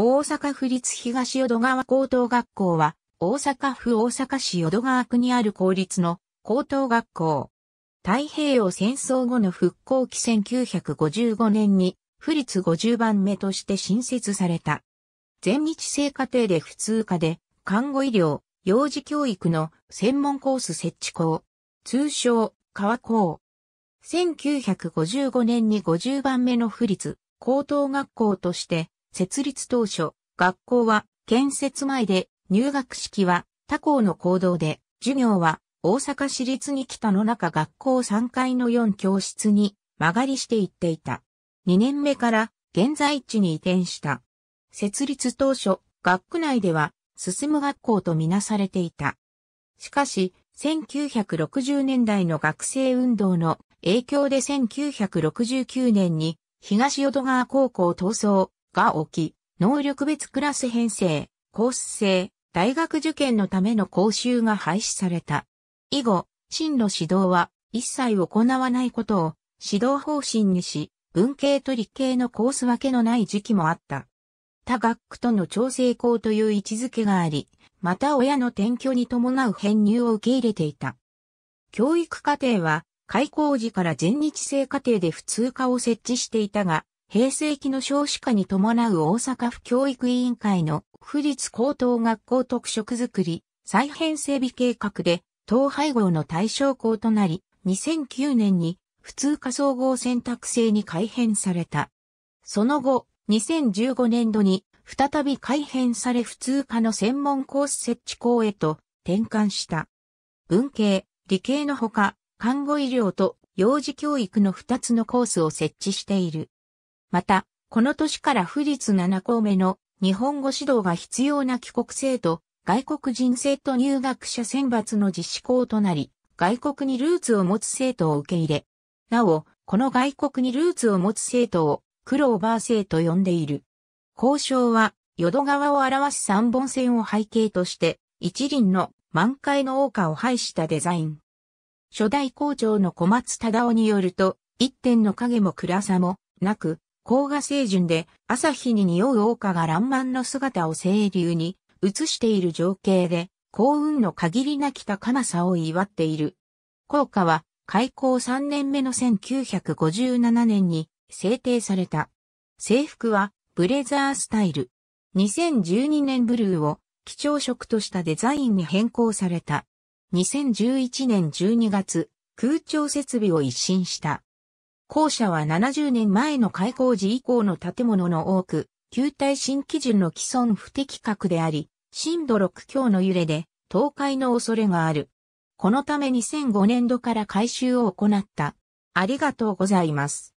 大阪府立東淀川高等学校は、大阪府大阪市淀川区にある公立の高等学校。太平洋戦争後の復興期1955年に、府立50番目として新設された。全日制課程で普通科で、看護医療、幼児教育の専門コース設置校。通称、川校。1955年に50番目の府立高等学校として、設立当初、学校は建設前で、入学式は他校の行動で、授業は大阪市立に来たの中学校3階の4教室に曲がりして行っていた。2年目から現在地に移転した。設立当初、学区内では進む学校とみなされていた。しかし、1960年代の学生運動の影響で1969年に東淀川高校闘争が起き、能力別クラス編成、コース制、大学受験のための講習が廃止された。以後、進路指導は一切行わないことを指導方針にし、文系と理系のコース分けのない時期もあった。他学区との調整校という位置づけがあり、また親の転居に伴う編入を受け入れていた。教育課程は、開校時から全日制課程で普通科を設置していたが、平成期の少子化に伴う大阪府教育委員会の府立高等学校特色づくり再編整備計画で統廃合の対象校となり、2009年に普通科総合選択制に改編された。その後、2015年度に再び改編され普通科の専門コース設置校へと転換した。文系、理系のほか、看護医療と幼児教育の2つのコースを設置している。また、この年から富立7校目の日本語指導が必要な帰国生徒、外国人生徒入学者選抜の実施校となり、外国にルーツを持つ生徒を受け入れ、なお、この外国にルーツを持つ生徒を、クローバー生と呼んでいる。交渉は、淀川を表す三本線を背景として、一輪の満開の謳歌を配したデザイン。初代校長の小松忠夫によると、一点の影も暗さもなく、甲賀清純で朝日に匂う桜花が爛漫の姿を清流に映している情景で幸運の限りなき高さを祝っている。効果は開校3年目の1957年に制定された。制服はブレザースタイル。2012年ブルーを基調色としたデザインに変更された。2011年12月、空調設備を一新した。校舎は70年前の開校時以降の建物の多く、旧耐震基準の既存不適格であり、震度6強の揺れで倒壊の恐れがある。このため2005年度から改修を行った。ありがとうございます。